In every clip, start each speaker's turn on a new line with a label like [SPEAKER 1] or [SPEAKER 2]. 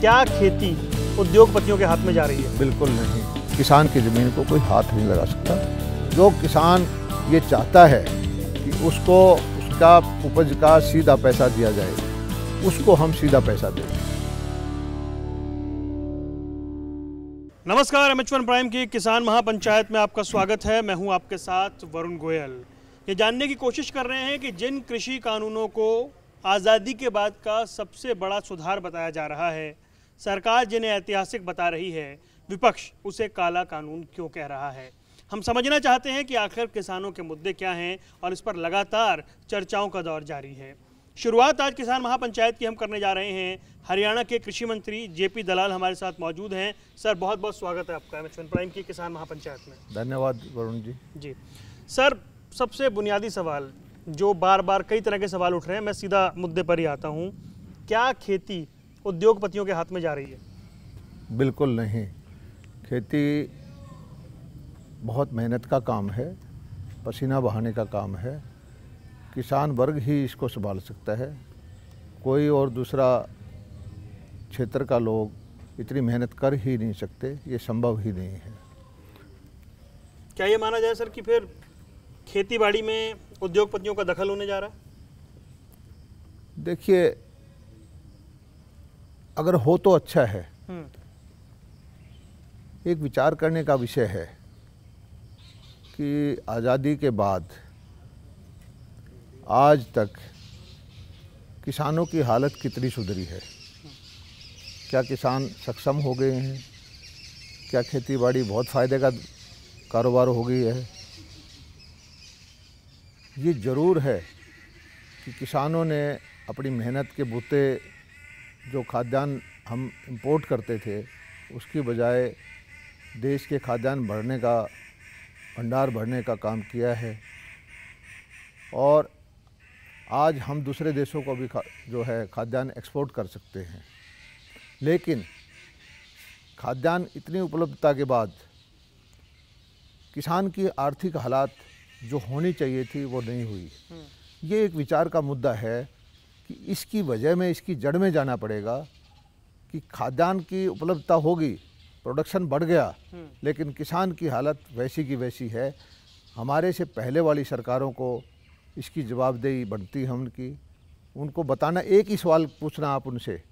[SPEAKER 1] क्या खेती उद्योगपतियों के हाथ में जा रही
[SPEAKER 2] है बिल्कुल नहीं किसान की ज़मीन को कोई हाथ नहीं लगा सकता जो किसान ये चाहता है कि उसको उसका उपज का सीधा पैसा दिया जाए उसको हम सीधा पैसा दें
[SPEAKER 1] नमस्कार एम एच वन प्राइम की किसान महापंचायत में आपका स्वागत है मैं हूं आपके साथ वरुण गोयल ये जानने की कोशिश कर रहे हैं कि जिन कृषि कानूनों को आज़ादी के बाद का सबसे बड़ा सुधार बताया जा रहा है सरकार जिन्हें ऐतिहासिक बता रही है विपक्ष उसे काला कानून क्यों कह रहा है हम समझना चाहते हैं कि आखिर किसानों के मुद्दे क्या हैं और इस पर लगातार चर्चाओं का दौर जारी है शुरुआत आज किसान महापंचायत की हम करने जा रहे हैं हरियाणा के कृषि मंत्री जेपी दलाल हमारे साथ मौजूद हैं सर बहुत बहुत स्वागत है आपका एम प्राइम की किसान महापंचायत में धन्यवाद वरुण जी जी सर सबसे बुनियादी सवाल जो बार बार कई तरह के सवाल उठ रहे हैं मैं सीधा मुद्दे पर ही आता हूँ क्या खेती उद्योगपतियों के हाथ में जा रही
[SPEAKER 2] है बिल्कुल नहीं खेती बहुत मेहनत का काम है पसीना बहाने का काम है किसान वर्ग ही इसको संभाल सकता है कोई और दूसरा क्षेत्र का लोग इतनी मेहनत कर ही नहीं सकते ये संभव ही नहीं है
[SPEAKER 1] क्या ये माना जाए सर कि फिर खेती बाड़ी में उद्योगपतियों का दखल होने जा रहा
[SPEAKER 2] है देखिए अगर हो तो अच्छा है
[SPEAKER 1] हम्म।
[SPEAKER 2] एक विचार करने का विषय है कि आज़ादी के बाद आज तक किसानों की हालत कितनी सुधरी है क्या किसान सक्षम हो गए हैं क्या खेतीबाड़ी बहुत फ़ायदे का कारोबार हो गई है ये ज़रूर है कि किसानों ने अपनी मेहनत के बूते जो खाद्यान्न हम इंपोर्ट करते थे उसकी बजाय देश के खाद्यान्न भरने का भंडार भरने का काम किया है और आज हम दूसरे देशों को भी जो है खाद्यान्न एक्सपोर्ट कर सकते हैं लेकिन खाद्यान्न इतनी उपलब्धता के बाद किसान की आर्थिक हालात जो होनी चाहिए थी वो नहीं हुई हम्म। ये एक विचार का मुद्दा है कि इसकी वजह में इसकी जड़ में जाना पड़ेगा कि खाद्यान्न की उपलब्धता होगी प्रोडक्शन बढ़ गया हम्म। लेकिन किसान की हालत वैसी की वैसी है हमारे से पहले वाली सरकारों को इसकी जवाबदेही बनती है उनकी उनको बताना एक ही सवाल पूछना आप उनसे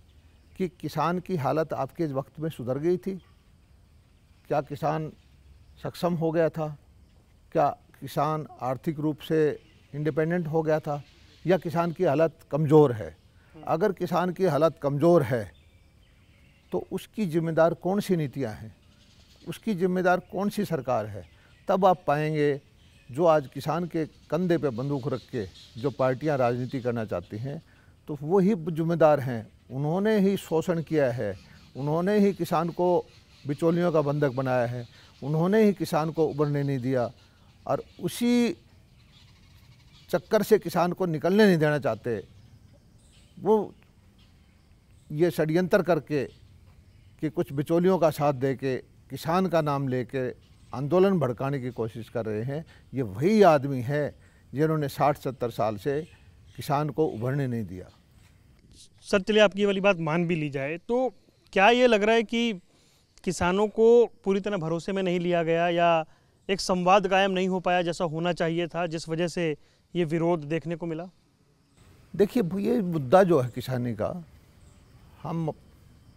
[SPEAKER 2] कि किसान की हालत आपके वक्त में सुधर गई थी क्या किसान सक्षम हो गया था क्या किसान आर्थिक रूप से इंडिपेंडेंट हो गया था या किसान की हालत कमज़ोर है अगर किसान की हालत कमज़ोर है तो उसकी ज़िम्मेदार कौन सी नीतियाँ हैं उसकी ज़िम्मेदार कौन सी सरकार है तब आप पाएंगे जो आज किसान के कंधे पे बंदूक रख के जो पार्टियां राजनीति करना चाहती हैं तो वही जिम्मेदार हैं उन्होंने ही शोषण किया है उन्होंने ही किसान को बिचौलियों का बंधक बनाया है उन्होंने ही किसान को उबरने नहीं दिया और उसी चक्कर से किसान को निकलने नहीं देना चाहते वो ये षड्यंत्र करके कि कुछ बिचौलियों का साथ दे के किसान का नाम लेके आंदोलन भड़काने की कोशिश कर रहे हैं ये वही आदमी है जिन्होंने साठ सत्तर साल से किसान को उभरने नहीं दिया
[SPEAKER 1] सर चलिए आपकी वाली बात मान भी ली जाए तो क्या ये लग रहा है कि किसानों को पूरी तरह भरोसे में नहीं लिया गया या एक संवाद कायम नहीं हो पाया जैसा होना चाहिए था जिस वजह से ये विरोध देखने को मिला
[SPEAKER 2] देखिए ये मुद्दा जो है किसानी का हम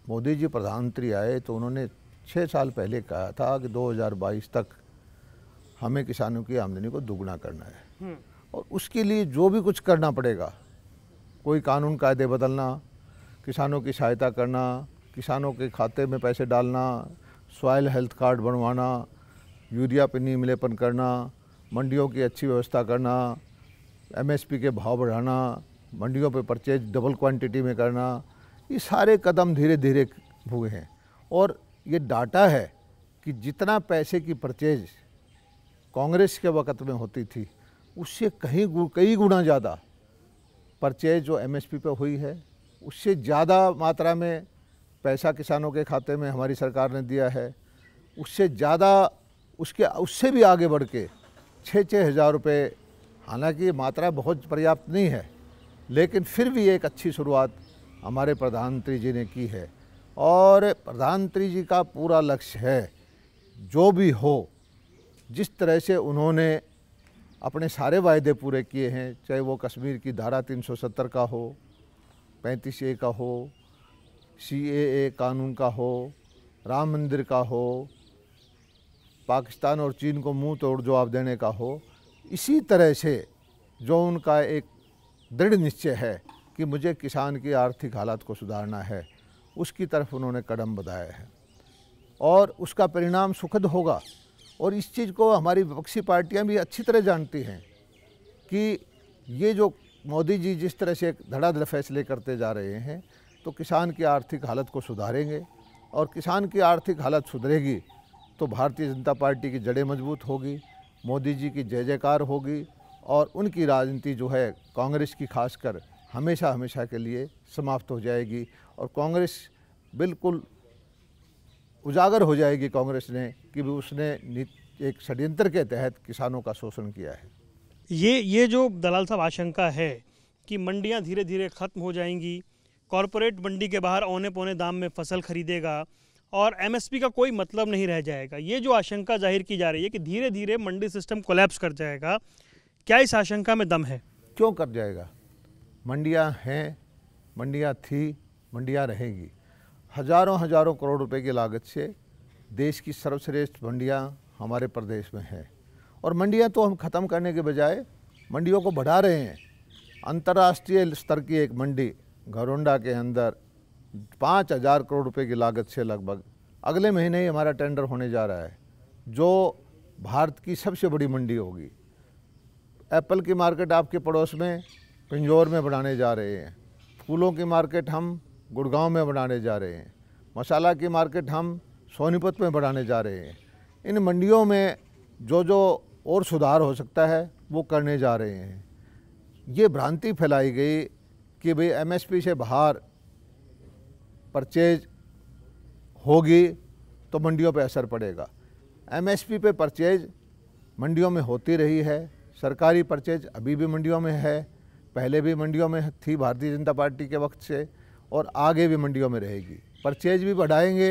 [SPEAKER 2] मोदी जी प्रधानमंत्री आए तो उन्होंने छः साल पहले कहा था कि 2022 तक हमें किसानों की आमदनी को दोगुना करना है हम्म। और उसके लिए जो भी कुछ करना पड़ेगा कोई कानून कायदे बदलना किसानों की सहायता करना किसानों के खाते में पैसे डालना सॉयल हेल्थ कार्ड बनवाना यूरिया पे नीमलेपन करना मंडियों की अच्छी व्यवस्था करना एमएसपी के भाव बढ़ाना मंडियों पे परचेज डबल क्वांटिटी में करना ये सारे कदम धीरे धीरे हुए हैं और ये डाटा है कि जितना पैसे की परचेज कांग्रेस के वक़्त में होती थी उससे कहीं गु, कई गुना ज़्यादा परचेज जो एमएसपी पे हुई है उससे ज़्यादा मात्रा में पैसा किसानों के खाते में हमारी सरकार ने दिया है उससे ज़्यादा उसके उससे भी आगे बढ़ के छः छः हज़ार रुपये हालांकि ये मात्रा बहुत पर्याप्त नहीं है लेकिन फिर भी एक अच्छी शुरुआत हमारे प्रधानमंत्री जी ने की है और प्रधानमंत्री जी का पूरा लक्ष्य है जो भी हो जिस तरह से उन्होंने अपने सारे वायदे पूरे किए हैं चाहे वो कश्मीर की धारा 370 का हो पैंतीस ए का हो सी ए कानून का हो राम मंदिर का हो पाकिस्तान और चीन को मुंह तोड़ जवाब देने का हो इसी तरह से जो उनका एक दृढ़ निश्चय है कि मुझे किसान की आर्थिक हालात को सुधारना है उसकी तरफ उन्होंने कदम बढ़ाया है और उसका परिणाम सुखद होगा और इस चीज़ को हमारी विपक्षी पार्टियां भी अच्छी तरह जानती हैं कि ये जो मोदी जी जिस तरह से एक धड़ाधड़ फैसले करते जा रहे हैं तो किसान की आर्थिक हालत को सुधारेंगे और किसान की आर्थिक हालत सुधरेगी तो भारतीय जनता पार्टी की जड़ें मजबूत होगी मोदी जी की जय जयकार होगी और उनकी राजनीति जो है कांग्रेस की खासकर हमेशा हमेशा के लिए समाप्त हो जाएगी और कांग्रेस बिल्कुल उजागर हो जाएगी कांग्रेस ने कि उसने एक षड्यंत्र के तहत किसानों का शोषण किया है ये ये जो दलाल साहब आशंका है कि मंडियां धीरे धीरे ख़त्म हो जाएंगी
[SPEAKER 1] कॉरपोरेट मंडी के बाहर औने पौने दाम में फसल खरीदेगा और एमएसपी का कोई मतलब नहीं रह जाएगा ये जो आशंका जाहिर की जा रही है कि धीरे धीरे मंडी सिस्टम कोलैप्स कर जाएगा
[SPEAKER 2] क्या इस आशंका में दम है क्यों कर जाएगा मंडियाँ हैं मंडियाँ थी मंडियाँ रहेंगी हज़ारों हज़ारों करोड़ रुपए की लागत से देश की सर्वश्रेष्ठ मंडियाँ हमारे प्रदेश में हैं और मंडियाँ तो हम ख़त्म करने के बजाय मंडियों को बढ़ा रहे हैं अंतर्राष्ट्रीय स्तर की एक मंडी घरोंडा के अंदर पाँच हज़ार करोड़ रुपए की लागत से लगभग अगले महीने ही हमारा टेंडर होने जा रहा है जो भारत की सबसे बड़ी मंडी होगी एप्पल की मार्केट आपके पड़ोस में पिंजौर में बढ़ाने जा रहे हैं फूलों की मार्केट हम गुड़गांव में बढ़ाने जा रहे हैं मसाला की मार्केट हम सोनीपत में बढ़ाने जा रहे हैं इन मंडियों में जो जो और सुधार हो सकता है वो करने जा रहे हैं ये भ्रांति फैलाई गई कि भाई एमएसपी से बाहर परचेज होगी तो मंडियों पर असर पड़ेगा एमएसपी पे परचेज मंडियों में होती रही है सरकारी परचेज अभी भी मंडियों में है पहले भी मंडियों में थी भारतीय जनता पार्टी के वक्त से और आगे भी मंडियों में रहेगी परचेज भी बढ़ाएंगे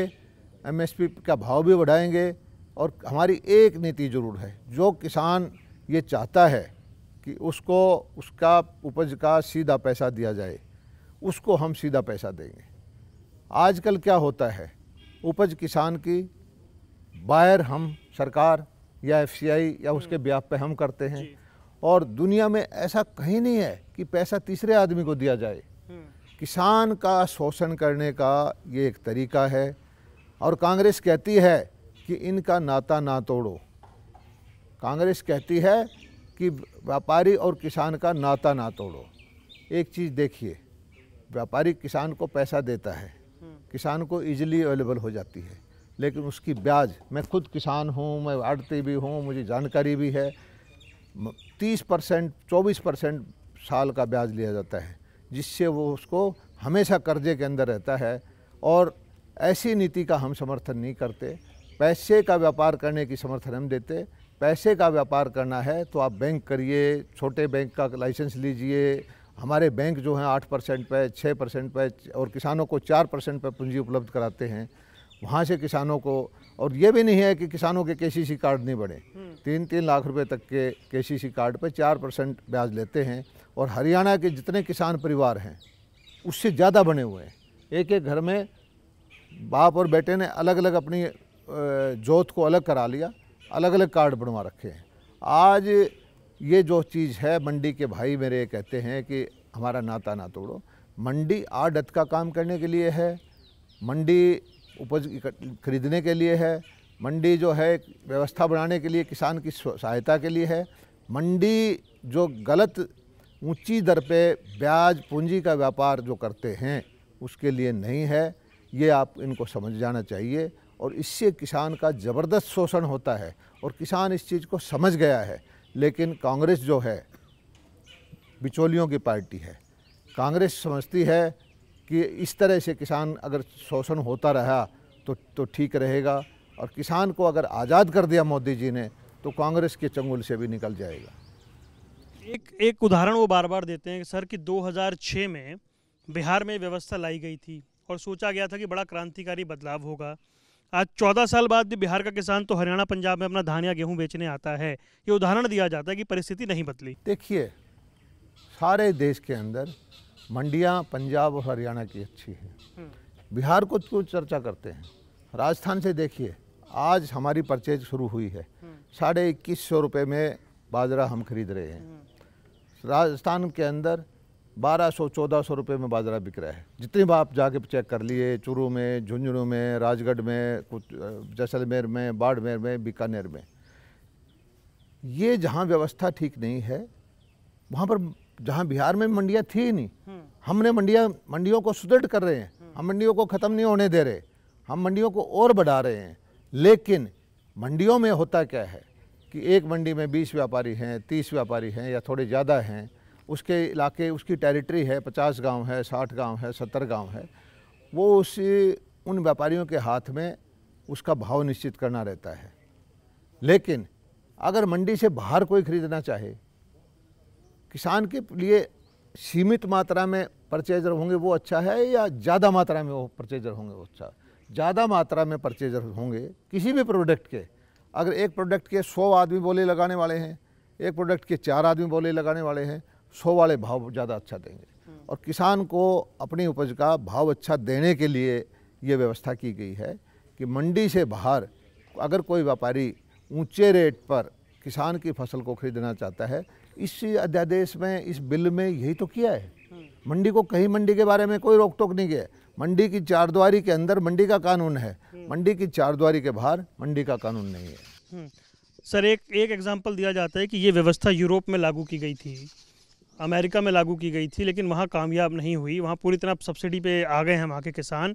[SPEAKER 2] एमएसपी का भाव भी बढ़ाएंगे और हमारी एक नीति जरूर है जो किसान ये चाहता है कि उसको उसका उपज का सीधा पैसा दिया जाए उसको हम सीधा पैसा देंगे आजकल क्या होता है उपज किसान की बायर हम सरकार या एफ या उसके हम्म। ब्याप पे हम करते हैं और दुनिया में ऐसा कहीं नहीं है कि पैसा तीसरे आदमी को दिया जाए हम्म। किसान का शोषण करने का ये एक तरीका है और कांग्रेस कहती है कि इनका नाता ना तोड़ो कांग्रेस कहती है कि व्यापारी और किसान का नाता ना तोड़ो एक चीज़ देखिए व्यापारी किसान को पैसा देता है किसान को इजीली अवेलेबल हो जाती है लेकिन उसकी ब्याज मैं खुद किसान हूँ मैं आड़ती भी हूँ मुझे जानकारी भी है तीस परसेंट चौबीस परसेंट साल का ब्याज लिया जाता है जिससे वो उसको हमेशा कर्जे के अंदर रहता है और ऐसी नीति का हम समर्थन नहीं करते पैसे का व्यापार करने की समर्थन हम देते पैसे का व्यापार करना है तो आप बैंक करिए छोटे बैंक का लाइसेंस लीजिए हमारे बैंक जो हैं आठ परसेंट पे छः परसेंट पे और किसानों को चार परसेंट पर पूंजी उपलब्ध कराते हैं वहाँ से किसानों को और ये भी नहीं है कि किसानों के के कार्ड नहीं बढ़े हम्म। तीन तीन लाख रुपए तक के के कार्ड पर चार परसेंट ब्याज लेते हैं और हरियाणा के जितने किसान परिवार हैं उससे ज़्यादा बने हुए हैं एक एक घर में बाप और बेटे ने अलग अलग अपनी जोत को अलग करा लिया अलग अलग कार्ड बनवा रखे हैं आज ये जो चीज़ है मंडी के भाई मेरे कहते हैं कि हमारा नाता ना तोड़ो मंडी आड़त का काम करने के लिए है मंडी उपज खरीदने के लिए है मंडी जो है व्यवस्था बनाने के लिए किसान की सहायता के लिए है मंडी जो गलत ऊंची दर पे ब्याज पूंजी का व्यापार जो करते हैं उसके लिए नहीं है ये आप इनको समझ जाना चाहिए और इससे किसान का ज़बरदस्त शोषण होता है और किसान इस चीज़ को समझ गया है लेकिन कांग्रेस जो है बिचौलियों की पार्टी है कांग्रेस समझती है कि इस तरह से किसान अगर शोषण होता रहा तो तो ठीक रहेगा और किसान को अगर आज़ाद कर दिया मोदी जी ने तो कांग्रेस के चंगुल से भी निकल जाएगा
[SPEAKER 1] एक एक उदाहरण वो बार बार देते हैं सर कि 2006 में बिहार में व्यवस्था लाई गई थी और सोचा गया था कि बड़ा क्रांतिकारी बदलाव होगा आज चौदह साल बाद भी बिहार का किसान तो हरियाणा पंजाब में अपना धान या गेहूँ बेचने आता है ये उदाहरण दिया जाता है कि परिस्थिति नहीं बदली
[SPEAKER 2] देखिए सारे देश के अंदर मंडियाँ पंजाब और हरियाणा की अच्छी है हम्म। बिहार को क्यों तो चर्चा करते हैं राजस्थान से देखिए आज हमारी परचेज शुरू हुई है हम्म। साढ़े इक्कीस सौ रुपये में बाजरा हम खरीद रहे हैं हम्म। राजस्थान के अंदर बारह सौ चौदह सौ रुपये में बाजरा बिक रहा है जितनी बार आप जाके चेक कर लिए चूरू में झुंझुनू में राजगढ़ में कुछ जैसलमेर में बाड़मेर में बीकानेर में ये जहाँ व्यवस्था ठीक नहीं है वहाँ पर जहाँ बिहार में मंडियाँ थी ही नहीं हम्म। हमने मंडियाँ मंडियों को सुदृढ़ कर रहे हैं हम्म। हम मंडियों को ख़त्म नहीं होने दे रहे हम मंडियों को और बढ़ा रहे हैं लेकिन मंडियों में होता क्या है कि एक मंडी में बीस व्यापारी हैं तीस व्यापारी हैं या थोड़े ज़्यादा हैं उसके इलाके उसकी टेरिटरी है पचास गांव है साठ गांव है सत्तर गांव है वो उस उन व्यापारियों के हाथ में उसका भाव निश्चित करना रहता है लेकिन अगर मंडी से बाहर कोई खरीदना चाहे किसान के लिए सीमित मात्रा में परचेजर होंगे वो अच्छा है या ज़्यादा मात्रा में वो परचेजर होंगे वो अच्छा ज़्यादा मात्रा में परचेजर होंगे किसी भी प्रोडक्ट के अगर एक प्रोडक्ट के सौ आदमी बोले लगाने वाले हैं एक प्रोडक्ट के चार आदमी बोले लगाने वाले हैं सौ वाले भाव ज़्यादा अच्छा देंगे हम्म। और किसान को अपनी उपज का भाव अच्छा देने के लिए ये व्यवस्था की गई है कि मंडी से बाहर अगर कोई व्यापारी ऊंचे रेट पर किसान की फसल को खरीदना चाहता है इस अध्यादेश में इस बिल में यही तो किया है हम्म। मंडी को कहीं मंडी के बारे में कोई रोक टोक नहीं किया मंडी की चारद्वारी के अंदर मंडी का कानून है हम्म। मंडी की चारद्वारी के बाहर मंडी का कानून नहीं है सर एक एक एग्जांपल दिया जाता है कि ये व्यवस्था यूरोप में लागू
[SPEAKER 1] की गई थी अमेरिका में लागू की गई थी लेकिन वहाँ कामयाब नहीं हुई वहाँ पूरी तरह सब्सिडी
[SPEAKER 2] पे आ गए हैं वहाँ
[SPEAKER 1] के किसान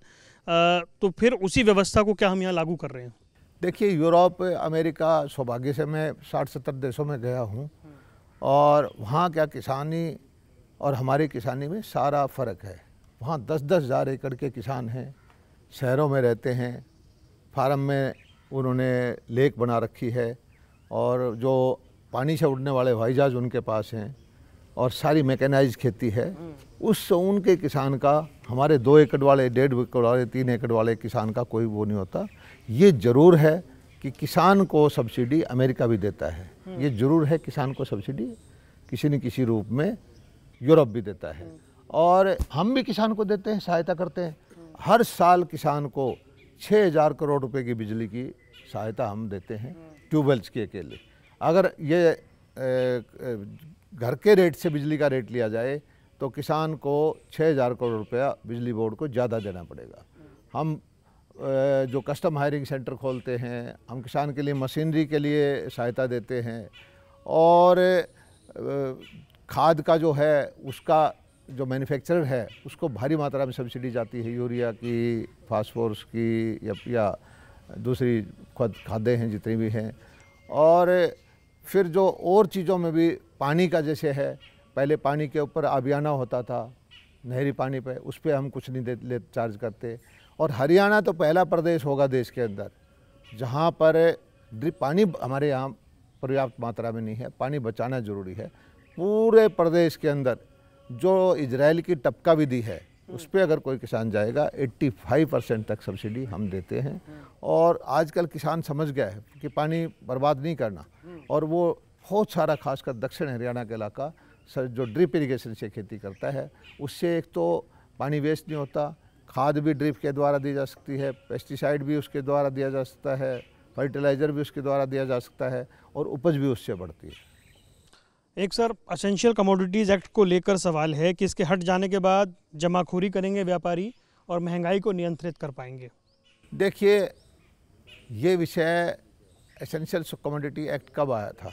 [SPEAKER 1] तो फिर उसी व्यवस्था को क्या हम यहाँ लागू कर रहे हैं
[SPEAKER 2] देखिए यूरोप अमेरिका सौभाग्य से मैं साठ सत्तर देशों में गया हूँ और वहाँ क्या किसानी और हमारी किसानी में सारा फ़र्क है वहाँ दस दस हज़ार एकड़ के किसान हैं शहरों में रहते हैं फार्म में उन्होंने लेक बना रखी है और जो पानी से उड़ने वाले हवाई जहाज़ उनके पास हैं और सारी मैकेनाइज खेती है उससे उनके किसान का हमारे दो एकड़ वाले डेढ़ एकड़ वाले तीन एकड़ वाले किसान का कोई वो नहीं होता ये ज़रूर है कि किसान को सब्सिडी अमेरिका भी देता है ये ज़रूर है किसान को सब्सिडी किसी न किसी रूप में यूरोप भी देता है और हम भी किसान को देते हैं सहायता करते हैं हर साल किसान को छः हज़ार करोड़ रुपए की बिजली की सहायता हम देते हैं ट्यूबवेल्स के अकेले अगर ये ए, ए, घर के रेट से बिजली का रेट लिया जाए तो किसान को छः हज़ार करोड़ रुपया बिजली बोर्ड को ज़्यादा देना पड़ेगा हम जो कस्टम हायरिंग सेंटर खोलते हैं हम किसान के लिए मशीनरी के लिए सहायता देते हैं और खाद का जो है उसका जो मैन्युफैक्चरर है उसको भारी मात्रा में सब्सिडी जाती है यूरिया की फास्फोरस की या, या दूसरी खादें हैं जितनी भी हैं और फिर जो और चीज़ों में भी पानी का जैसे है पहले पानी के ऊपर आबियाना होता था नहरी पानी पे उस पर हम कुछ नहीं दे, ले चार्ज करते और हरियाणा तो पहला प्रदेश होगा देश के अंदर जहाँ पर पानी हमारे यहाँ पर्याप्त मात्रा में नहीं है पानी बचाना ज़रूरी है पूरे प्रदेश के अंदर जो इजराइल की टपका विधि है उस पर अगर कोई किसान जाएगा 85 परसेंट तक सब्सिडी हम देते हैं और आजकल किसान समझ गया है कि पानी बर्बाद नहीं करना और वो बहुत सारा खासकर दक्षिण हरियाणा का इलाका जो ड्रिप इरीगेशन से खेती करता है उससे एक तो पानी वेस्ट नहीं होता खाद भी ड्रिप के द्वारा दी जा सकती है पेस्टिसाइड भी उसके द्वारा दिया जा सकता है फर्टिलाइज़र भी उसके द्वारा दिया जा सकता है और उपज भी उससे बढ़ती है एक
[SPEAKER 1] सर असेंशियल कमोडिटीज़ एक्ट को लेकर सवाल है कि इसके हट जाने के बाद जमाखोरी करेंगे व्यापारी और महंगाई को नियंत्रित कर पाएंगे
[SPEAKER 2] देखिए ये विषय एसेंशियल कमोडिटी एक्ट कब आया था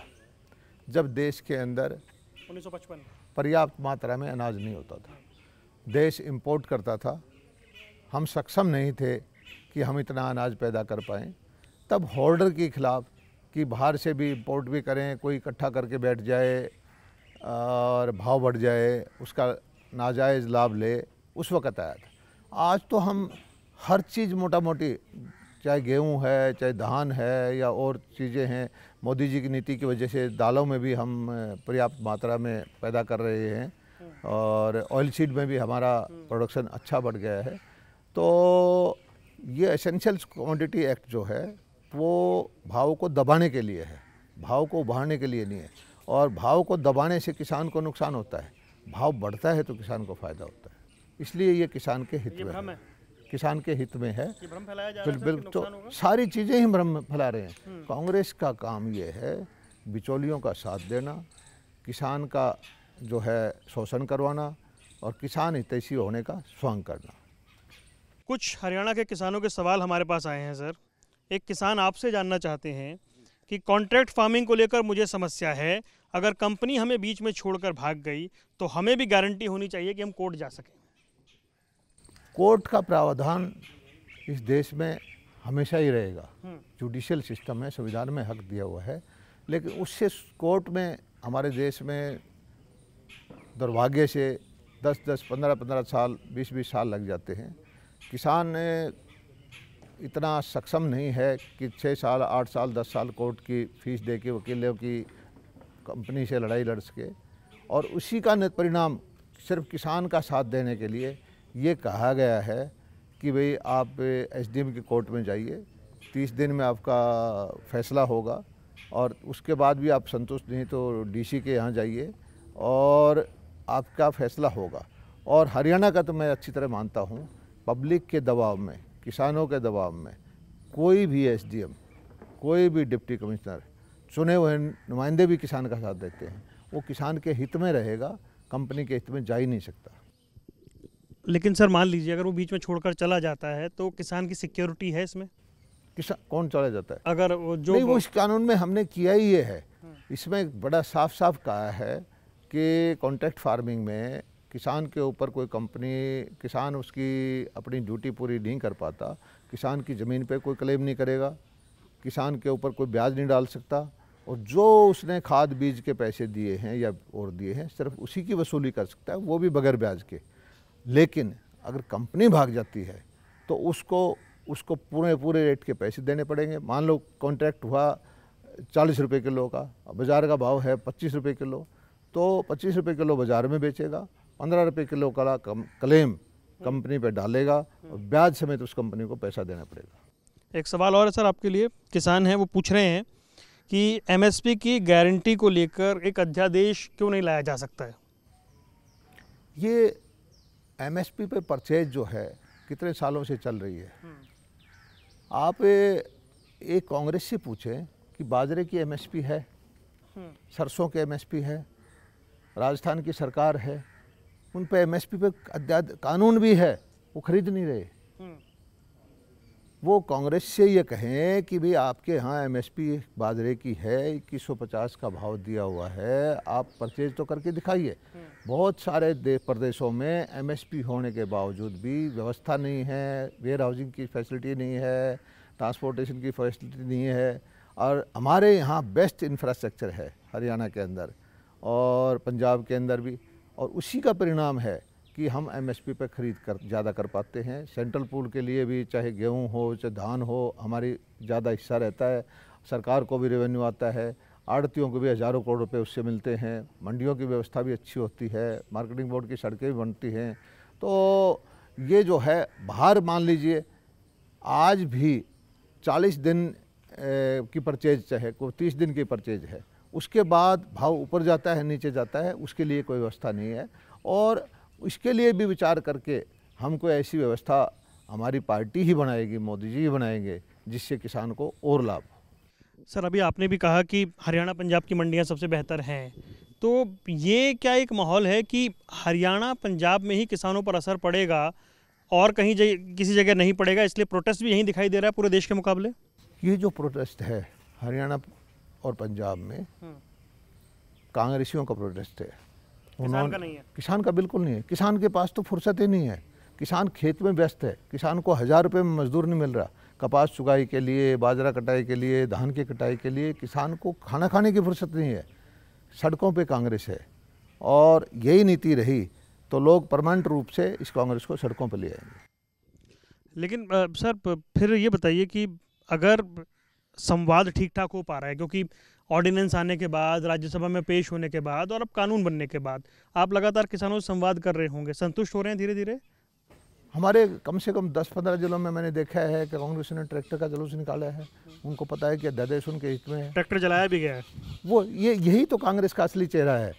[SPEAKER 2] जब देश के अंदर 1955 पर्याप्त मात्रा में अनाज नहीं होता था देश इंपोर्ट करता था हम सक्षम नहीं थे कि हम इतना अनाज पैदा कर पाएँ तब हॉर्डर के खिलाफ कि बाहर से भी इम्पोर्ट भी करें कोई इकट्ठा करके बैठ जाए और भाव बढ़ जाए उसका नाजायज़ लाभ ले उस वक़्त आया था आज तो हम हर चीज़ मोटा मोटी चाहे गेहूं है चाहे धान है या और चीज़ें हैं मोदी जी की नीति की वजह से दालों में भी हम पर्याप्त मात्रा में पैदा कर रहे हैं और ऑयल सीड में भी हमारा प्रोडक्शन अच्छा बढ़ गया है तो ये एसेंशियल कमोडिटी एक्ट जो है वो भाव को दबाने के लिए है भाव को उभारने के लिए नहीं है और भाव को दबाने से किसान को नुकसान होता है भाव बढ़ता है तो किसान को फायदा होता है इसलिए ये किसान के हित में है किसान के हित में है
[SPEAKER 1] बिल्कुल तो
[SPEAKER 2] सारी चीज़ें ही भ्रम फैला रहे हैं हम्म। कांग्रेस का काम ये है बिचौलियों का साथ देना किसान का जो है शोषण करवाना और किसान हितैषी होने का स्वांग करना
[SPEAKER 1] कुछ हरियाणा के किसानों के सवाल हमारे पास आए हैं सर एक किसान आपसे जानना चाहते हैं कि कॉन्ट्रैक्ट फार्मिंग को लेकर मुझे समस्या है अगर कंपनी हमें बीच में छोड़कर भाग गई तो हमें भी गारंटी होनी चाहिए कि हम कोर्ट जा सकें
[SPEAKER 2] कोर्ट का प्रावधान इस देश में हमेशा ही रहेगा जुडिशियल सिस्टम है संविधान में हक दिया हुआ है लेकिन उससे कोर्ट में हमारे देश में दुर्भाग्य से 10 10 15 15 साल 20 20 साल लग जाते हैं किसान इतना सक्षम नहीं है कि छः साल आठ साल दस साल कोर्ट की फीस दे के वकीलों की कंपनी से लड़ाई लड़ सके और उसी का परिणाम सिर्फ किसान का साथ देने के लिए ये कहा गया है कि भाई आप एस के कोर्ट में जाइए तीस दिन में आपका फैसला होगा और उसके बाद भी आप संतुष्ट नहीं तो डीसी के यहाँ जाइए और आपका फैसला होगा और हरियाणा का तो मैं अच्छी तरह मानता हूँ पब्लिक के दबाव में किसानों के दबाव में कोई भी एसडीएम कोई भी डिप्टी कमिश्नर चुने हुए नुमाइंदे भी किसान का साथ देते हैं वो किसान के हित में रहेगा कंपनी के हित में जा ही नहीं सकता लेकिन सर मान लीजिए
[SPEAKER 1] अगर वो बीच में छोड़कर चला जाता है तो किसान की सिक्योरिटी है इसमें किसान कौन चला जाता है
[SPEAKER 2] अगर वो जो नहीं वो इस कानून में हमने किया ही ये है इसमें बड़ा साफ साफ कहा है कि कॉन्ट्रैक्ट फार्मिंग में किसान के ऊपर कोई कंपनी किसान उसकी अपनी ड्यूटी पूरी नहीं कर पाता किसान की ज़मीन पे कोई क्लेम नहीं करेगा किसान के ऊपर कोई ब्याज नहीं डाल सकता और जो उसने खाद बीज के पैसे दिए हैं या और दिए हैं सिर्फ उसी की वसूली कर सकता है वो भी बगैर ब्याज के लेकिन अगर कंपनी भाग जाती है तो उसको उसको पूरे पूरे रेट के पैसे देने पड़ेंगे मान लो कॉन्ट्रैक्ट हुआ चालीस रुपये किलो का बाज़ार का भाव है पच्चीस रुपये किलो तो पच्चीस रुपये किलो बाज़ार में बेचेगा पंद्रह रुपये किलो का कम, क्लेम कंपनी पे डालेगा और ब्याज समेत उस कंपनी को पैसा देना पड़ेगा
[SPEAKER 1] एक सवाल और है सर आपके लिए किसान हैं वो पूछ रहे हैं कि एमएसपी की गारंटी को लेकर एक अध्यादेश क्यों
[SPEAKER 2] नहीं लाया जा सकता है ये एमएसपी पे परचेज जो है कितने सालों से चल रही है हम्म। आप एक कांग्रेस से पूछें कि बाजरे की एमएसपी है हम्म। सरसों की एमएसपी है राजस्थान की सरकार है उन पर एम एस पी पे कानून भी है वो खरीद नहीं रहे हम्म। वो कांग्रेस से ये कहें कि भाई आपके यहाँ एम एस पी बाजरे की है इक्कीस सौ पचास का भाव दिया हुआ है आप परचेज तो करके दिखाइए हम्म। बहुत सारे प्रदेशों में एम एस पी होने के बावजूद भी व्यवस्था नहीं है वेयर हाउसिंग की फैसिलिटी नहीं है ट्रांसपोर्टेशन की फैसिलिटी नहीं है और हमारे यहाँ बेस्ट इंफ्रास्ट्रक्चर है हरियाणा के अंदर और पंजाब के अंदर भी और उसी का परिणाम है कि हम एमएसपी पर ख़रीद कर ज़्यादा कर पाते हैं सेंट्रल पूल के लिए भी चाहे गेहूँ हो चाहे धान हो हमारी ज़्यादा हिस्सा रहता है सरकार को भी रेवेन्यू आता है आड़तियों को भी हज़ारों करोड़ रुपए उससे मिलते हैं मंडियों की व्यवस्था भी अच्छी होती है मार्केटिंग बोर्ड की सड़कें भी बनती हैं तो ये जो है बाहर मान लीजिए आज भी चालीस दिन की परचेज चाहे को तीस दिन की परचेज है उसके बाद भाव ऊपर जाता है नीचे जाता है उसके लिए कोई व्यवस्था नहीं है और इसके लिए भी विचार करके हमको ऐसी व्यवस्था हमारी पार्टी ही बनाएगी मोदी जी ही बनाएंगे जिससे किसान को और लाभ
[SPEAKER 1] सर अभी आपने भी कहा कि हरियाणा पंजाब की मंडियां सबसे बेहतर हैं तो ये क्या एक माहौल है कि हरियाणा पंजाब में ही किसानों पर असर पड़ेगा और कहीं जग, किसी जगह नहीं पड़ेगा इसलिए प्रोटेस्ट भी यहीं दिखाई दे रहा है पूरे देश के मुकाबले
[SPEAKER 2] ये जो प्रोटेस्ट है हरियाणा और पंजाब में हम्म। कांग्रेसियों का प्रोटेस्ट है उन्होंने किसान, किसान का बिल्कुल नहीं है किसान के पास तो फुर्सत ही नहीं है किसान खेत में व्यस्त है किसान को हज़ार रुपये में मजदूर नहीं मिल रहा कपास चुगाई के लिए बाजरा कटाई के लिए धान की कटाई के लिए किसान को खाना खाने की फुर्सत नहीं है सड़कों पे कांग्रेस है और यही नीति रही तो लोग परमानेंट रूप से इस कांग्रेस को सड़कों पर ले आएंगे
[SPEAKER 1] लेकिन सर फिर ये बताइए कि अगर संवाद ठीक ठाक हो पा रहा है क्योंकि ऑर्डिनेंस आने के बाद राज्यसभा में पेश होने के बाद और अब कानून बनने के बाद आप लगातार किसानों से संवाद कर रहे होंगे संतुष्ट हो रहे हैं धीरे धीरे हमारे
[SPEAKER 2] कम से कम 10-15 जिलों में मैंने देखा है कि कांग्रेस ने ट्रैक्टर का जुलूस निकाला है उनको पता है कि अध्यादेश उनके हित
[SPEAKER 1] में है ट्रैक्टर जलाया भी गया है
[SPEAKER 2] वो ये यही तो कांग्रेस का असली चेहरा है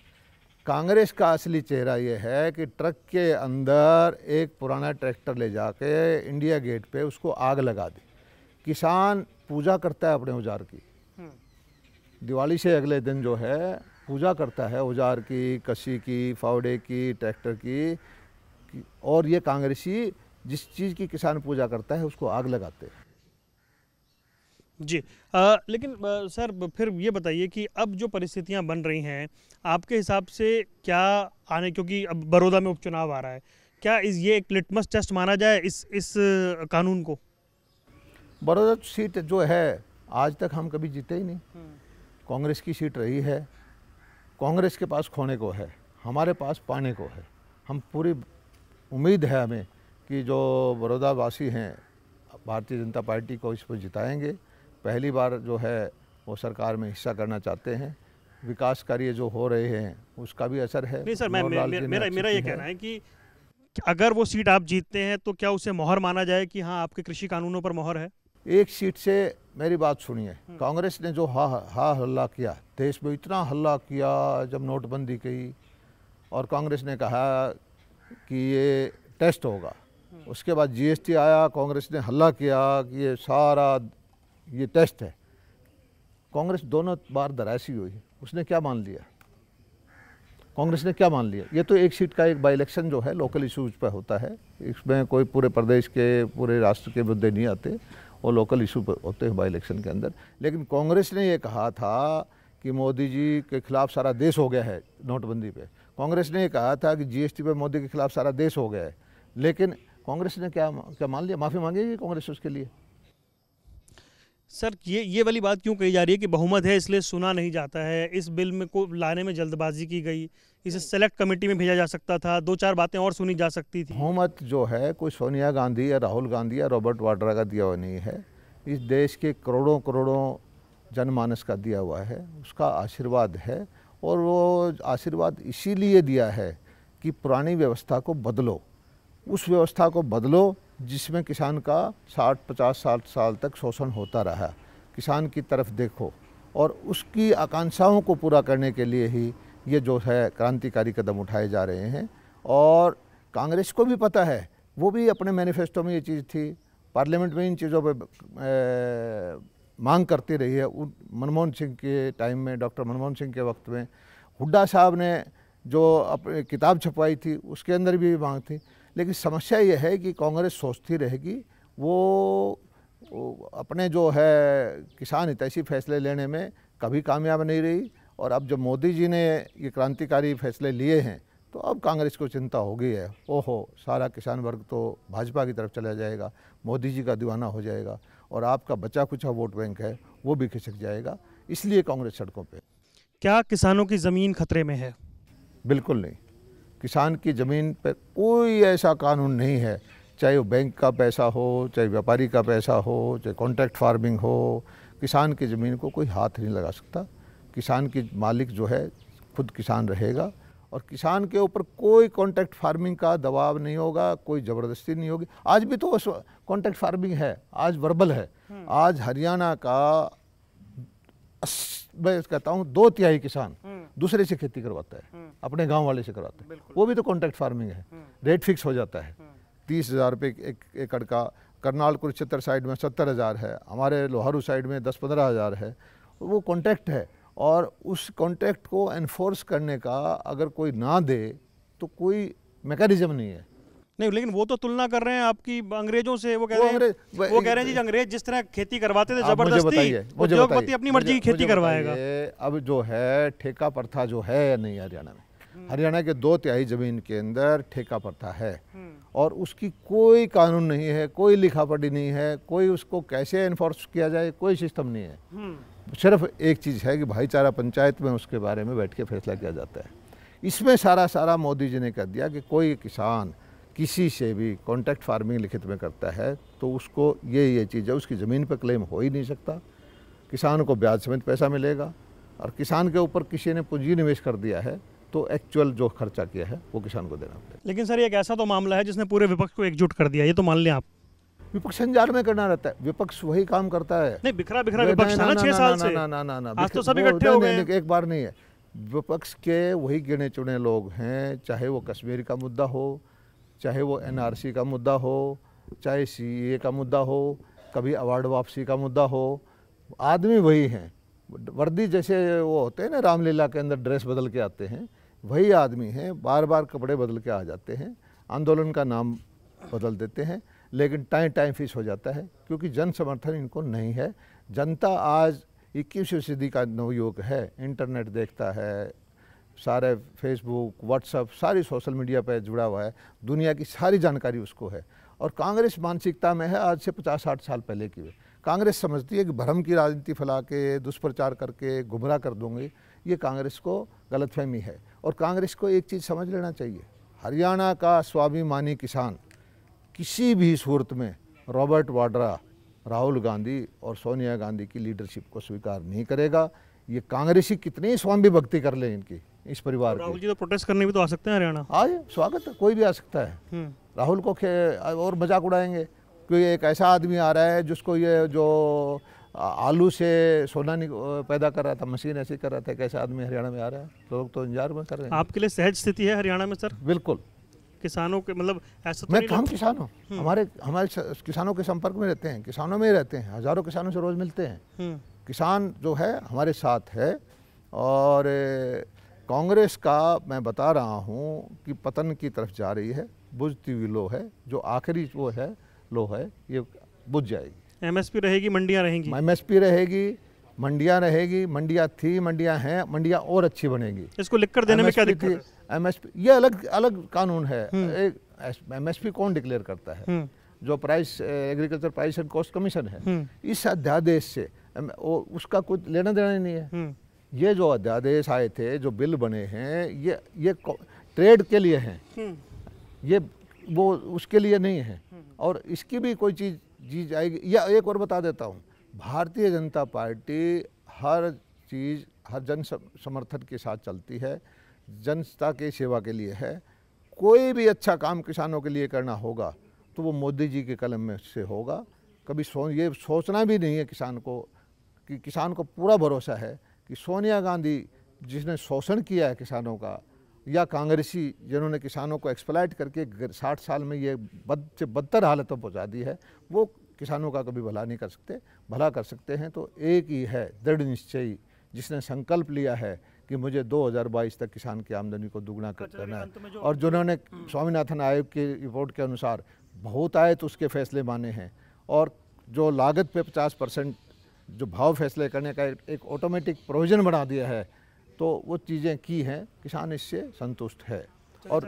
[SPEAKER 2] कांग्रेस का असली चेहरा ये है कि ट्रक के अंदर एक पुराना ट्रैक्टर ले जाके इंडिया गेट पे उसको आग लगा दी किसान पूजा करता है अपने औजार की हम्म। दिवाली से अगले दिन जो है पूजा करता है औजार की कसी की फावड़े की ट्रैक्टर की और ये कांग्रेसी जिस चीज़ की किसान पूजा करता है उसको आग लगाते हैं
[SPEAKER 1] जी आ, लेकिन आ, सर फिर ये बताइए कि अब जो परिस्थितियां बन रही हैं आपके हिसाब से क्या आने क्योंकि अब बड़ौदा में उपचुनाव आ रहा है क्या इस ये एक लिटमस टेस्ट माना
[SPEAKER 2] जाए इस इस कानून को बड़ौदा सीट जो है आज तक हम कभी जीते ही नहीं कांग्रेस की सीट रही है कांग्रेस के पास खोने को है हमारे पास पाने को है हम पूरी उम्मीद है हमें कि जो बड़ौदावासी हैं भारतीय जनता पार्टी को इस पर जिताएंगे पहली बार जो है वो सरकार में हिस्सा करना चाहते हैं विकास कार्य जो हो रहे हैं उसका भी असर है नहीं सर मैं, मे, मेरा मेरा ये कहना है कि अगर वो सीट आप जीतते हैं तो क्या उसे मोहर माना जाए कि हाँ आपके कृषि कानूनों पर मोहर है एक सीट से मेरी बात सुनिए हम्म। कांग्रेस ने जो हा हा हल्ला किया देश में इतना हल्ला किया जब नोटबंदी की और कांग्रेस ने कहा कि ये टेस्ट होगा हम्म। उसके बाद जीएसटी आया कांग्रेस ने हल्ला किया कि ये सारा ये टेस्ट है कांग्रेस दोनों बार दरासी हुई उसने क्या मान लिया कांग्रेस ने क्या मान लिया ये तो एक सीट का एक बाई इलेक्शन जो है लोकल इशूज पर होता है इसमें कोई पूरे प्रदेश के पूरे राष्ट्र के मुद्दे नहीं आते वो लोकल इशू पर होते हैं बाई इलेक्शन के अंदर लेकिन कांग्रेस ने ये कहा था कि मोदी जी के खिलाफ सारा देश हो गया है नोटबंदी पे कांग्रेस ने ये कहा था कि जीएसटी पे मोदी के खिलाफ सारा देश हो गया है लेकिन कांग्रेस ने क्या क्या मान लिया माफ़ी मांगेगी कांग्रेस उसके लिए सर ये ये
[SPEAKER 1] वाली बात क्यों कही जा रही है कि बहुमत है इसलिए सुना नहीं जाता है इस बिल में को लाने में जल्दबाजी की गई
[SPEAKER 2] इसे सेलेक्ट हम्म। कमेटी में भेजा जा सकता था दो चार बातें और सुनी जा सकती थी बहुमत जो है कोई सोनिया गांधी या राहुल गांधी या रॉबर्ट वाड्रा का दिया हुआ नहीं है इस देश के करोड़ों करोड़ों जनमानस का दिया हुआ है उसका आशीर्वाद है और वो आशीर्वाद इसीलिए दिया है कि पुरानी व्यवस्था को बदलो उस व्यवस्था को बदलो जिसमें किसान का 60 पचास साठ साल तक शोषण होता रहा किसान की तरफ देखो और उसकी आकांक्षाओं को पूरा करने के लिए ही ये जो है क्रांतिकारी कदम उठाए जा रहे हैं और कांग्रेस को भी पता है वो भी अपने मैनिफेस्टो में ये चीज़ थी पार्लियामेंट में इन चीज़ों पर मांग करती रही है मनमोहन सिंह के टाइम में डॉक्टर मनमोहन सिंह के वक्त में हुड्डा साहब ने जो अपनी किताब छपवाई थी उसके अंदर भी मांग थी लेकिन समस्या ये है कि कांग्रेस सोचती रहेगी वो अपने जो है किसान हितैषी फैसले लेने में कभी कामयाब नहीं रही और अब जब मोदी जी ने ये क्रांतिकारी फैसले लिए हैं तो अब कांग्रेस को चिंता हो गई है ओहो सारा किसान वर्ग तो भाजपा की तरफ चला जाएगा मोदी जी का दीवाना हो जाएगा और आपका बचा कुचा वोट बैंक है वो भी खिसक जाएगा इसलिए कांग्रेस सड़कों पर क्या किसानों की ज़मीन खतरे में है बिल्कुल नहीं किसान की ज़मीन पर कोई ऐसा कानून नहीं है चाहे वो बैंक का पैसा हो चाहे व्यापारी का पैसा हो चाहे कॉन्ट्रैक्ट फार्मिंग हो किसान की ज़मीन को कोई हाथ नहीं लगा सकता किसान की मालिक जो है खुद किसान रहेगा और किसान के ऊपर कोई कॉन्ट्रैक्ट फार्मिंग का दबाव नहीं होगा कोई ज़बरदस्ती नहीं होगी आज भी तो कॉन्ट्रैक्ट फार्मिंग है आज वर्बल है हम्म। आज हरियाणा का मैं कहता हूँ दो तिहाई किसान हम्म। दूसरे से खेती करवाता है हम्म। अपने गांव वाले से करवाते हैं वो भी तो कॉन्ट्रैक्ट फार्मिंग है रेट फिक्स हो जाता है तीस हज़ार रुपये एक एकड़ का करनाल कुरुक्षेत्र साइड में सत्तर हज़ार है हमारे लोहारू साइड में दस पंद्रह हज़ार है वो कॉन्ट्रैक्ट है और उस कॉन्ट्रैक्ट को एनफोर्स करने का अगर कोई ना दे तो कोई मेकनिज़म नहीं है नहीं लेकिन वो तो तुलना कर रहे हैं
[SPEAKER 1] आपकी अंग्रेजों से वो कह रहे हैं वो, वो कह रहे हैं जी अंग्रेज जिस तरह खेती करवाते थे जबरदस्ती उद्योगपति अपनी मर्जी की खेती करवाएगा
[SPEAKER 2] अब जो है ठेका प्रथा जो है या नहीं हरियाणा में हम्म। हरियाणा के दो तिहाई जमीन के अंदर ठेका प्रथा है हम्म। और उसकी कोई कानून नहीं है कोई लिखा पढ़ी नहीं है कोई उसको कैसे एनफोर्स किया जाए कोई सिस्टम नहीं है हम्म। सिर्फ एक चीज़ है कि भाईचारा पंचायत में उसके बारे में बैठ के फैसला किया जाता है इसमें सारा सारा मोदी जी ने कर दिया कि कोई किसान किसी से भी कॉन्ट्रैक्ट फार्मिंग लिखित में करता है तो उसको ये ये चीज़ है उसकी ज़मीन पर क्लेम हो ही नहीं सकता किसान को ब्याज समेत पैसा मिलेगा और किसान के ऊपर किसी ने पूंजी निवेश कर दिया है तो एक्चुअल जो खर्चा किया है वो किसान को देना पड़ेगा
[SPEAKER 1] लेकिन सर एक ऐसा तो मामला है जिसने पूरे विपक्ष को एकजुट कर दिया ये
[SPEAKER 2] तो मान लें आप विपक्ष संजार में करना रहता है विपक्ष वही काम करता है नहीं बिखरा बिखरा विपक्ष ना ना साल से ना ना ना ना आज तो सब इकट्ठे हो गए एक बार नहीं है विपक्ष के वही गिने चुने लोग हैं चाहे वो कश्मीर का मुद्दा हो चाहे वो एनआरसी का मुद्दा हो चाहे ए का मुद्दा हो कभी अवार्ड वापसी का मुद्दा हो आदमी वही हैं वर्दी जैसे वो होते हैं ना रामलीला के अंदर ड्रेस बदल के आते हैं वही आदमी हैं बार बार कपड़े बदल के आ जाते हैं आंदोलन का नाम बदल देते हैं लेकिन टाइम टाइम फीस हो जाता है क्योंकि जन समर्थन इनको नहीं है जनता आज इक्कीसवीं सदी का नवयुग है इंटरनेट देखता है सारे फेसबुक व्हाट्सअप सारी सोशल मीडिया पर जुड़ा हुआ है दुनिया की सारी जानकारी उसको है और कांग्रेस मानसिकता में है आज से पचास साठ साल पहले की कांग्रेस समझती है कि भ्रम की राजनीति फैला के दुष्प्रचार करके गुमराह कर दूंगी ये कांग्रेस को गलतफहमी है और कांग्रेस को एक चीज़ समझ लेना चाहिए हरियाणा का स्वाभिमानी किसान किसी भी सूरत में रॉबर्ट वाड्रा राहुल गांधी और सोनिया गांधी की लीडरशिप को स्वीकार नहीं करेगा ये कांग्रेसी कितनी स्वामी भक्ति कर ले इनकी इस परिवार राहुल जी तो प्रोटेस्ट करने भी तो आ सकते हैं हरियाणा आए हाँ स्वागत है कोई भी आ सकता है हम्म। राहुल को और मजाक उड़ाएंगे क्योंकि एक ऐसा आदमी आ रहा है जिसको ये जो आलू से सोना पैदा कर रहा था मशीन ऐसी कर रहा था कैसा आदमी हरियाणा में आ रहा है लोग तो इंतजार में कर रहे हैं
[SPEAKER 1] आपके लिए सहज स्थिति है हरियाणा में सर बिल्कुल किसानों के मतलब ऐसा तो मैं हम किसान हूँ हम्म।
[SPEAKER 2] हमारे हमारे किसानों के संपर्क में रहते हैं किसानों में ही रहते हैं हज़ारों किसानों से रोज़ मिलते हैं हम्म। किसान जो है हमारे साथ है और कांग्रेस का मैं बता रहा हूँ कि पतन की तरफ जा रही है बुझती हुई लो है जो आखिरी वो है लो है ये बुझ जाएगी एमएसपी रहेगी मंडियाँ रहेंगी एमएसपी रहेगी मंडियाँ रहेगी मंडियाँ थी मंडियाँ हैं मंडियाँ और अच्छी बनेगी इसको
[SPEAKER 1] लिख कर देने में क्या दिक्कत
[SPEAKER 2] एमएसपी ये अलग अलग कानून है हम्म। एमएसपी कौन डिक्लेयर करता है हम्म। जो price agriculture price and cost commission है हम्म। इस अध्यादेश से उसका कुछ लेना देना ही नहीं है ये जो अध्यादेश आए थे जो बिल बने हैं ये ये ट्रेड के लिए हैं ये वो उसके लिए नहीं है और इसकी भी कोई चीज़ जी जाएगी या एक और बता देता हूँ भारतीय जनता पार्टी हर चीज़ हर जन समर्थन के साथ चलती है जनता के सेवा के लिए है कोई भी अच्छा काम किसानों के लिए करना होगा तो वो मोदी जी के कलम में से होगा कभी सो ये सोचना भी नहीं है किसान को कि किसान को पूरा भरोसा है कि सोनिया गांधी जिसने शोषण किया है किसानों का या कांग्रेसी जिन्होंने किसानों को एक्सप्लाइट करके साठ साल में ये बद से बदतर हालतों पहुँचा दी है वो किसानों का कभी भला नहीं कर सकते भला कर सकते हैं तो एक ही है दृढ़ निश्चयी जिसने संकल्प लिया है कि मुझे 2022 तक किसान की आमदनी को दुगना करना है और जिन्होंने हम्म। स्वामीनाथन आयोग की रिपोर्ट के अनुसार बहुत आए तो उसके फैसले माने हैं और जो लागत पे 50 परसेंट जो भाव फैसले करने का एक ऑटोमेटिक प्रोविज़न बना दिया है तो वो चीज़ें की हैं किसान इससे संतुष्ट है और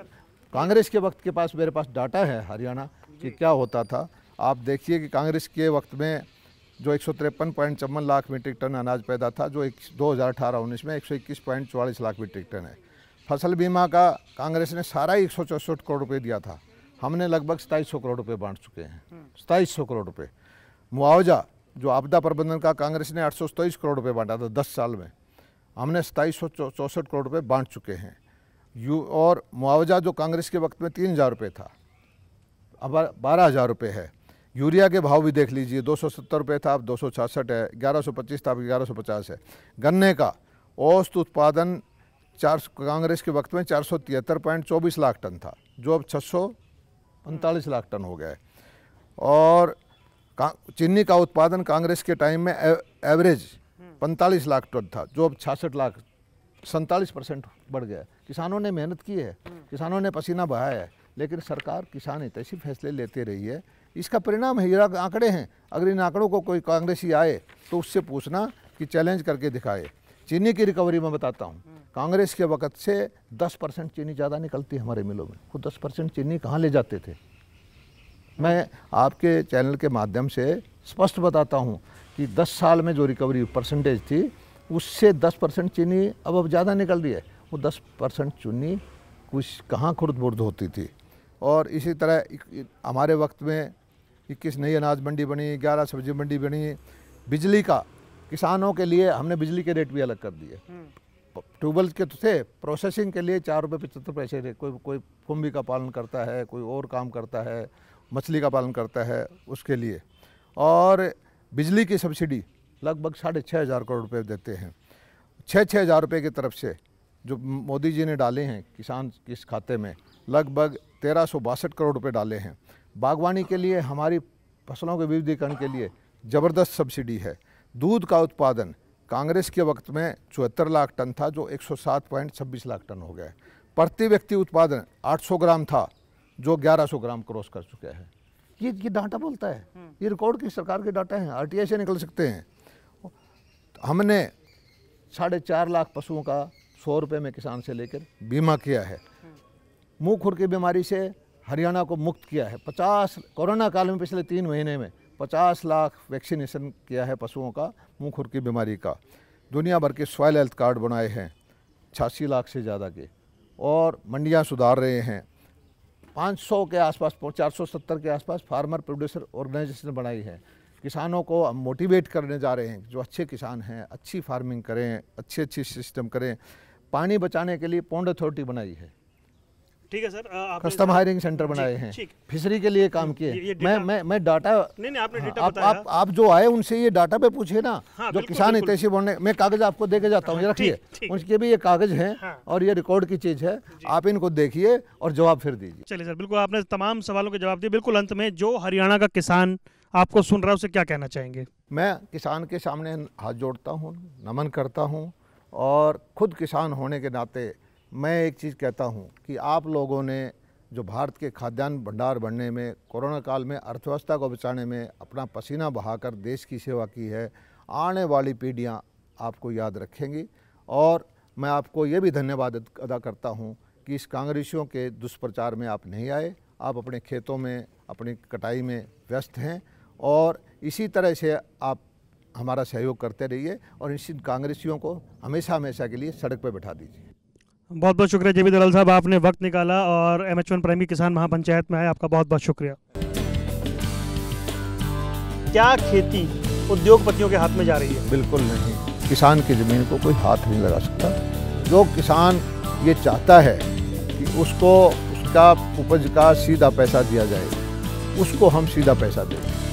[SPEAKER 2] कांग्रेस के वक्त के पास मेरे पास डाटा है हरियाणा कि क्या होता था आप देखिए कि कांग्रेस के वक्त में जो एक लाख मीट्रिक टन अनाज पैदा था जो एक दो हज़ार अठारह उन्नीस में एक लाख मीट्रिक टन है फसल बीमा का कांग्रेस ने सारा ही एक करोड़ रुपये दिया था हमने लगभग सताईस करोड़ रुपये बांट चुके हैं सताईस करोड़ रुपये मुआवजा जो आपदा प्रबंधन का कांग्रेस ने आठ करोड़ रुपये बांटा था दस साल में हमने सताईस करोड़ रुपये बांट चुके हैं यू और मुआवजा जो कांग्रेस के वक्त में तीन हज़ार रुपये था अब बारह हज़ार रुपये है यूरिया के भाव भी देख लीजिए दो सौ सत्तर रुपये था अब दो सौ छियासठ है ग्यारह सौ पच्चीस था अब ग्यारह सौ पचास है गन्ने का औसत उत्पादन चार कांग्रेस के वक्त में चार सौ तिहत्तर पॉइंट चौबीस लाख टन था जो अब छः सौ पैंतालीस लाख टन हो गया है और चीनी का उत्पादन कांग्रेस के टाइम में एवरेज पैंतालीस लाख टन था जो अब छियासठ लाख सैंतालीस परसेंट बढ़ गया किसानों ने मेहनत की है किसानों ने पसीना बहाया है लेकिन सरकार किसान ऐसी फैसले लेते रही है इसका परिणाम है ये आंकड़े हैं अगर इन आंकड़ों को कोई कांग्रेसी आए तो उससे पूछना कि चैलेंज करके दिखाए चीनी की रिकवरी मैं बताता हूँ हम्म। कांग्रेस के वक़्त से 10 परसेंट चीनी ज़्यादा निकलती है हमारे मिलों में वो 10 परसेंट चीनी कहाँ ले जाते थे मैं आपके चैनल के माध्यम से स्पष्ट बताता हूँ कि 10 साल में जो रिकवरी परसेंटेज थी उससे 10 परसेंट चीनी अब अब ज़्यादा निकल रही है वो 10 परसेंट चीनी कुछ कहाँ खुर्द बुर्द होती थी और इसी तरह हमारे वक्त में इक्कीस नई अनाज मंडी बनी ग्यारह सब्जी मंडी बनी बिजली का किसानों के लिए हमने बिजली के रेट भी अलग कर दिए हम्म। ट्यूबवेल के तो थे प्रोसेसिंग के लिए चार रुपये पचहत्तर पैसे थे कोई कोई कुंभी का पालन करता है कोई और काम करता है मछली का पालन करता है उसके लिए और बिजली की सब्सिडी लगभग साढ़े छः हज़ार करोड़ रुपए देते हैं छः छः हज़ार रुपये की तरफ से जो मोदी जी ने डाले हैं किसान किस खाते में लगभग तेरह सौ बासठ करोड़ रुपये डाले हैं बागवानी के लिए हमारी फसलों के विविधीकरण के लिए ज़बरदस्त सब्सिडी है दूध का उत्पादन कांग्रेस के वक्त में चौहत्तर लाख टन था जो 107.26 लाख टन हो गया है प्रति व्यक्ति उत्पादन 800 ग्राम था जो 1100 ग्राम क्रॉस कर चुका है ये ये डाटा बोलता है हम्म। ये रिकॉर्ड की सरकार के डाटा हैं आर से निकल सकते हैं हमने साढ़े चार लाख पशुओं का सौ रुपये में किसान से लेकर बीमा किया है हम्म। मुँह खुर की बीमारी से हरियाणा को मुक्त किया है पचास कोरोना काल में पिछले तीन महीने में पचास लाख वैक्सीनेशन किया है पशुओं का मुँह खुर की बीमारी का दुनिया भर के सॉयल हेल्थ कार्ड बनाए हैं छियासी लाख से ज़्यादा के और मंडियाँ सुधार रहे हैं 500 के आसपास 470 के आसपास फार्मर प्रोड्यूसर ऑर्गेनाइजेशन बनाई है किसानों को हम मोटिवेट करने जा रहे हैं जो अच्छे किसान हैं अच्छी फार्मिंग करें अच्छे अच्छी सिस्टम करें पानी बचाने के लिए पौंड अथॉरिटी बनाई है
[SPEAKER 1] ठीक है सर कस्टम हायरिंग
[SPEAKER 2] सेंटर बनाए हैं फिशरी के लिए काम किए मैं मैं मैं डाटा
[SPEAKER 1] नहीं नहीं आपने डाटा आप, आप
[SPEAKER 2] आप जो आए उनसे ये डाटा पे पूछे ना हाँ, जो किसान हितैषी बोलने मैं कागज आपको दे के जाता हूँ हाँ, रखिए उनके भी ये कागज है हाँ। और ये रिकॉर्ड की चीज है आप इनको देखिए और जवाब फिर दीजिए
[SPEAKER 1] चलिए सर बिल्कुल आपने तमाम सवालों के जवाब दिए बिल्कुल अंत में जो हरियाणा का किसान आपको सुन रहा है उसे क्या कहना चाहेंगे
[SPEAKER 2] मैं किसान के सामने हाथ जोड़ता हूँ नमन करता हूँ और खुद किसान होने के नाते मैं एक चीज़ कहता हूँ कि आप लोगों ने जो भारत के खाद्यान्न भंडार बढ़ने में कोरोना काल में अर्थव्यवस्था को बचाने में अपना पसीना बहाकर देश की सेवा की है आने वाली पीढ़ियाँ आपको याद रखेंगी और मैं आपको ये भी धन्यवाद अदा करता हूँ कि इस कांग्रेसियों के दुष्प्रचार में आप नहीं आए आप अपने खेतों में अपनी कटाई में व्यस्त हैं और इसी तरह से आप हमारा सहयोग करते रहिए और इन कांग्रेसियों को हमेशा हमेशा के लिए सड़क पर बैठा दीजिए
[SPEAKER 1] बहुत बहुत शुक्रिया जेबी दलाल साहब आपने वक्त निकाला और एम एच वन प्राइमरी किसान महापंचायत में आए आपका बहुत बहुत शुक्रिया
[SPEAKER 2] क्या खेती उद्योगपतियों के हाथ में जा रही है बिल्कुल नहीं किसान की ज़मीन को कोई हाथ नहीं लगा सकता जो किसान ये चाहता है कि उसको उसका उपज का सीधा पैसा दिया जाए उसको हम सीधा पैसा देंगे